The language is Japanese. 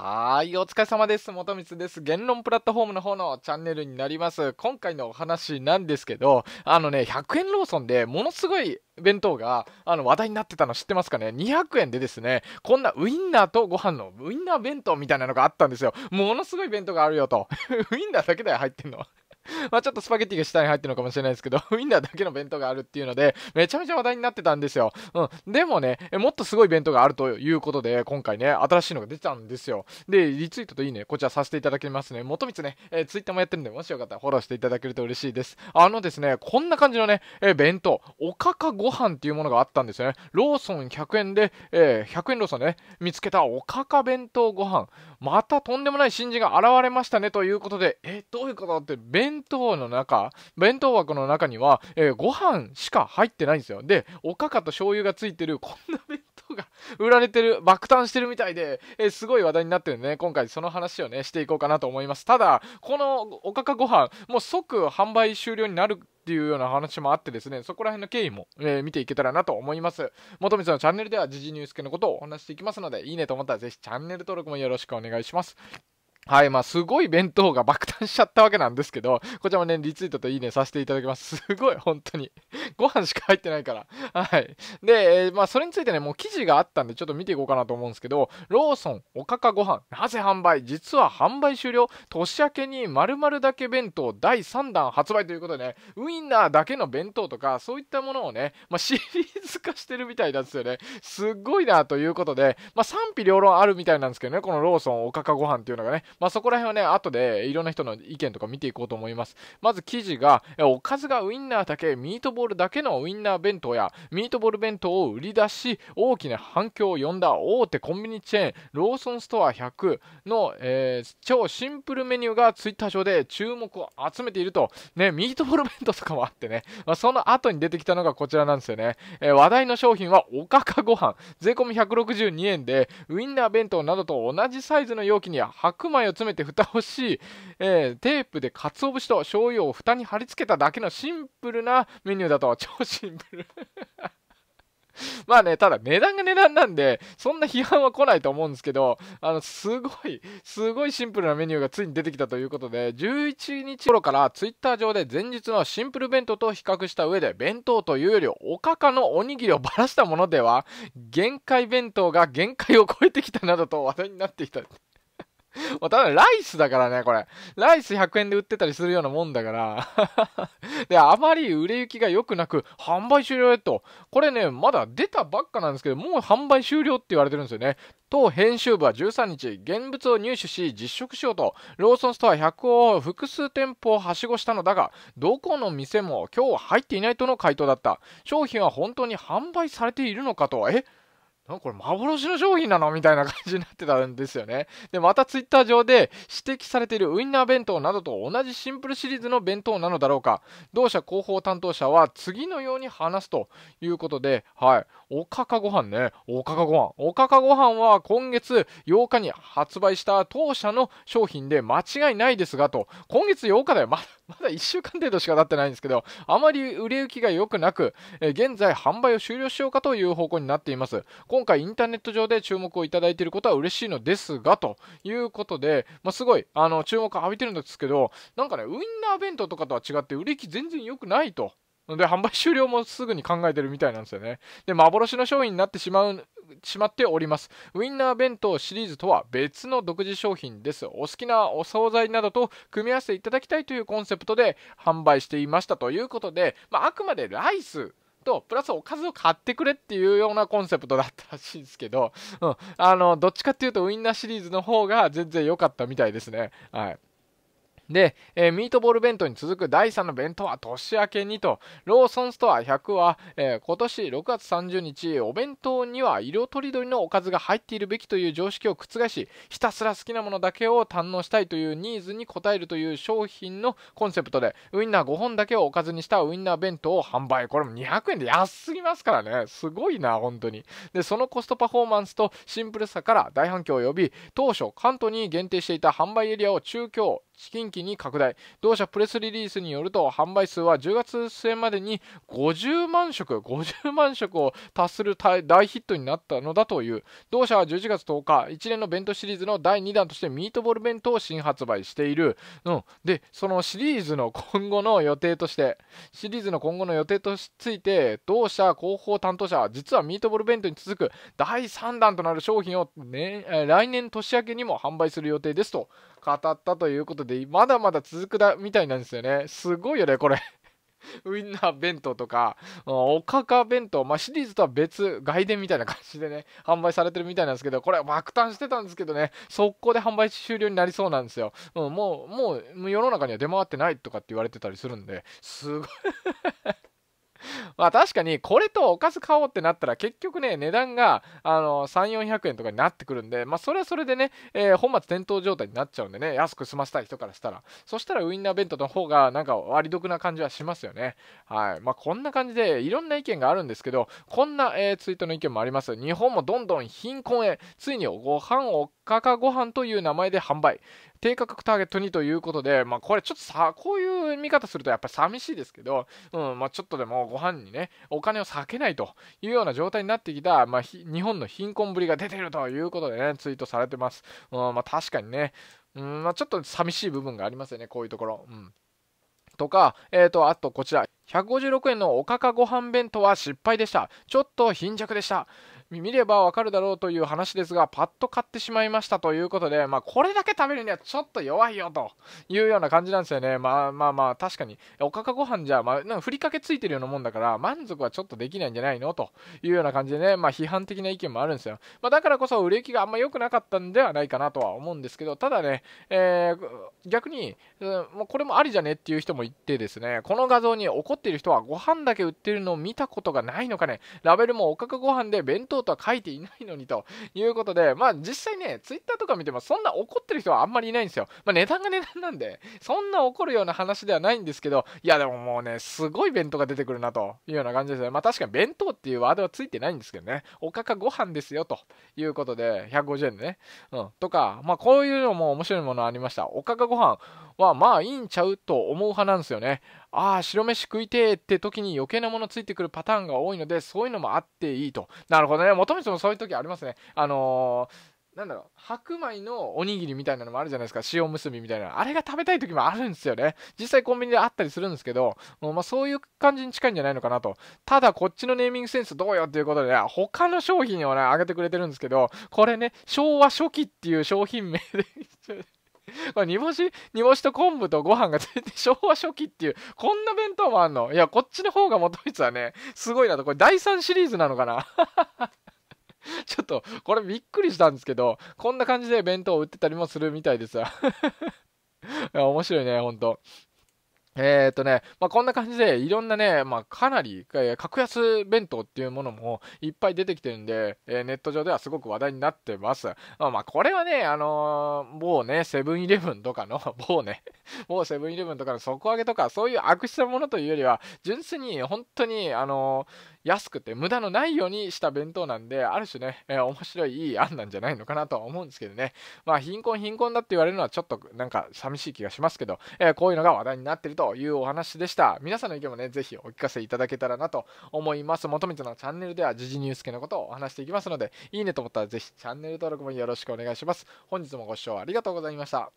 はい、お疲れ様です。元光です。言論プラットフォームの方のチャンネルになります。今回のお話なんですけど、あのね、100円ローソンでものすごい弁当があの話題になってたの知ってますかね ?200 円でですね、こんなウインナーとご飯のウインナー弁当みたいなのがあったんですよ。ものすごい弁当があるよと。ウインナーだけだよ、入ってんの。まあちょっとスパゲッティが下に入ってるのかもしれないですけど、ウィンナーだけの弁当があるっていうので、めちゃめちゃ話題になってたんですよ。うん。でもね、もっとすごい弁当があるということで、今回ね、新しいのが出たんですよ。で、リツイートといいね、こちらさせていただきますね。元光ね、えー、ツイッターもやってるんで、もしよかったらフォローしていただけると嬉しいです。あのですね、こんな感じのね、えー、弁当、おかかご飯っていうものがあったんですよね。ローソン100円で、えー、100円ローソンでね、見つけたおかか弁当ご飯。またとんでもない新人が現れましたねということで、えー、どういうことだって、弁弁当の中、弁当箱の中には、えー、ご飯しか入ってないんですよ。で、おかかと醤油がついてる、こんな弁当が 売られてる、爆誕してるみたいで、えー、すごい話題になってるんでね、今回その話をね、していこうかなと思います。ただ、このおかかご飯、もう即販売終了になるっていうような話もあってですね、そこら辺の経緯も、えー、見ていけたらなと思います。元光のチャンネルでは時事ニュース系のことをお話していきますので、いいねと思ったらぜひチャンネル登録もよろしくお願いします。はい、まあ、すごい弁当が爆誕しちゃったわけなんですけど、こちらもね、リツイートといいねさせていただきます。すごい、本当に。ご飯しか入ってないから。はい。で、えー、まあ、それについてね、もう記事があったんで、ちょっと見ていこうかなと思うんですけど、ローソン、おかかご飯、なぜ販売実は販売終了年明けに〇〇だけ弁当第3弾発売ということでね、ウインナーだけの弁当とか、そういったものをね、まあ、シリーズ化してるみたいなんですよね。すっごいなということで、まあ、賛否両論あるみたいなんですけどね、このローソン、おかかご飯っていうのがね、まあ、そこら辺はね、後でいろんな人の意見とか見ていこうと思います。まず記事が、おかずがウインナーだけ、ミートボールだけのウインナー弁当や、ミートボール弁当を売り出し、大きな反響を呼んだ大手コンビニチェーン、ローソンストア100の、えー、超シンプルメニューが twitter 上で注目を集めていると、ね、ミートボール弁当とかもあってね、まあ、その後に出てきたのがこちらなんですよね。えー、話題の商品は、おかかご飯、税込み162円で、ウインナー弁当などと同じサイズの容器に白米を詰めて蓋をし、えー、テープで鰹節と醤油を蓋に貼り付けただけのシンプルなメニューだと超シンプル まあね、ただ値段が値段なんで、そんな批判は来ないと思うんですけど、あの、すごい、すごいシンプルなメニューがついに出てきたということで、11日頃からツイッター上で前日のシンプル弁当と比較した上で、弁当というよりおかかのおにぎりをばらしたものでは、限界弁当が限界を超えてきたなどと話題になっていた。まあ、ただライスだからね、これ。ライス100円で売ってたりするようなもんだから で、あまり売れ行きが良くなく、販売終了へと。これね、まだ出たばっかなんですけど、もう販売終了って言われてるんですよね。当編集部は13日、現物を入手し、実食しようと、ローソンストア100を複数店舗をはしごしたのだが、どこの店も今日は入っていないとの回答だった。商品は本当に販売されているのかと。えなんかこれ幻の商品なの みたいな感じになってたんですよね。で、またツイッター上で指摘されているウインナー弁当などと同じシンプルシリーズの弁当なのだろうか。同社広報担当者は次のように話すということで、はい。おかかご飯ね。おかかご飯。おかかご飯は今月8日に発売した当社の商品で間違いないですがと。今月8日だよ。まだ、まだ1週間程度しか経ってないんですけど、あまり売れ行きが良くなく、え現在販売を終了しようかという方向になっています。今回インターネット上で注目をいただいていることは嬉しいのですが、ということで、まあ、すごい、あの、注目を浴びてるんですけど、なんかね、ウインナー弁当とかとは違って売れ行き全然良くないと。ので、販売終了もすぐに考えてるみたいなんですよね。で、幻の商品になってしまう、しまっております。ウインナー弁当シリーズとは別の独自商品です。お好きなお惣菜などと組み合わせていただきたいというコンセプトで販売していましたということで、まあ、あくまでライスとプラスおかずを買ってくれっていうようなコンセプトだったらしいんですけど、うん、あのどっちかっていうとウインナーシリーズの方が全然良かったみたいですねはいで、えー、ミートボール弁当に続く第3の弁当は年明けにと、ローソンストア100は、えー、今年6月30日、お弁当には色とりどりのおかずが入っているべきという常識を覆し、ひたすら好きなものだけを堪能したいというニーズに応えるという商品のコンセプトで、ウインナー5本だけをおかずにしたウインナー弁当を販売。これも200円で安すぎますからね。すごいな、本当に。で、そのコストパフォーマンスとシンプルさから大反響を呼び、当初関東に限定していた販売エリアを中京、近ン期に拡大同社プレスリリースによると販売数は10月末までに50万食50万食を達する大ヒットになったのだという同社は11月10日一連の弁当シリーズの第2弾としてミートボール弁当を新発売している、うん、でそのシリーズの今後の予定としてシリーズの今後の予定とついて同社広報担当者は実はミートボール弁当に続く第3弾となる商品を、ね、来年年明けにも販売する予定ですと語ったということで、まだまだ続くだみたいなんですよね。すごいよね、これ。ウインナー弁当とか、おかか弁当、まあ、シリーズとは別、外伝みたいな感じでね、販売されてるみたいなんですけど、これ、爆誕してたんですけどね、速攻で販売終了になりそうなんですよ。うん、もう、もう、世の中には出回ってないとかって言われてたりするんで、すごいまあ確かにこれとおかず買おうってなったら結局ね値段があの3400円とかになってくるんでまあそれはそれでね、えー、本末転倒状態になっちゃうんでね安く済ませたい人からしたらそしたらウインナー弁当の方がなんか割得な感じはしますよねはいまあこんな感じでいろんな意見があるんですけどこんな、えー、ツイートの意見もあります日本もどんどん貧困へついにご飯おかかご飯という名前で販売低価格ターゲットにということでまあこれちょっとさこういう見方するとやっぱり寂しいですけど、うんまあ、ちょっとでもご飯にね、お金を避けないというような状態になってきた、まあ、日本の貧困ぶりが出てるということでね、ツイートされてます。うんまあ、確かにね、うんまあ、ちょっと寂しい部分がありますよね、こういうところ。うんとか、えっ、ー、と、あとこちら、156円のおかかご飯弁当は失敗でした。ちょっと貧弱でした。見ればわかるだろうという話ですが、パッと買ってしまいましたということで、まあ、これだけ食べるにはちょっと弱いよというような感じなんですよね。まあまあまあ、確かに、おかかご飯じゃ、まあ、なんかふりかけついてるようなもんだから、満足はちょっとできないんじゃないのというような感じでね、まあ、批判的な意見もあるんですよ。まあ、だからこそ、売れ行きがあんま良くなかったんではないかなとは思うんですけど、ただね、え逆に、もうこれもありじゃねっていう人もいてですね、この画像に怒っている人は、ご飯だけ売ってるのを見たことがないのかね、ラベルもおかかご飯で弁当等とは書いていないのにということで、まあ実際ね、ツイッターとか見てもそんな怒ってる人はあんまりいないんですよ。まあ値段が値段なんで、そんな怒るような話ではないんですけど、いやでももうね、すごい弁当が出てくるなというような感じですね。まあ確かに弁当っていうワードはついてないんですけどね、おかかご飯ですよということで、150円でね。うん。とか、まあこういうのも面白いものありました。おかかご飯はまあいいんちゃうと思う派なんですよね。ああ、白飯食いてーって時に余計なものついてくるパターンが多いので、そういうのもあっていいと。なるほどね。もともとそういう時ありますね。あのーなんだろう白米のおにぎりみたいなのもあるじゃないですか塩むすびみたいなあれが食べたい時もあるんですよね実際コンビニであったりするんですけど、まあ、そういう感じに近いんじゃないのかなとただこっちのネーミングセンスどうよっていうことで、ね、他の商品をね上げてくれてるんですけどこれね昭和初期っていう商品名で これ煮干し、煮干しと昆布とご飯がいて 昭和初期っていう、こんな弁当もあんの。いや、こっちの方がもといつはね、すごいなと。これ第3シリーズなのかな ちょっと、これびっくりしたんですけど、こんな感じで弁当を売ってたりもするみたいです。面白いね、ほんと。えっ、ー、とね、まあ、こんな感じで、いろんなね、まあ、かなり、格安弁当っていうものもいっぱい出てきてるんで、えー、ネット上ではすごく話題になってます。まあ、まあ、これはね、あの某ね、セブンイレブンとかの、某ね、某セブンイレブンとかの底上げとか、そういう悪質なものというよりは、純粋に、本当に、あのー安くて無駄のないようにした弁当なんで、ある種ね、えー、面白いいい案なんじゃないのかなとは思うんですけどね。まあ、貧困貧困だって言われるのはちょっとなんか寂しい気がしますけど、えー、こういうのが話題になってるというお話でした。皆さんの意見もね、ぜひお聞かせいただけたらなと思います。元光のチャンネルでは時事ニュース系のことをお話していきますので、いいねと思ったらぜひチャンネル登録もよろしくお願いします。本日もご視聴ありがとうございました。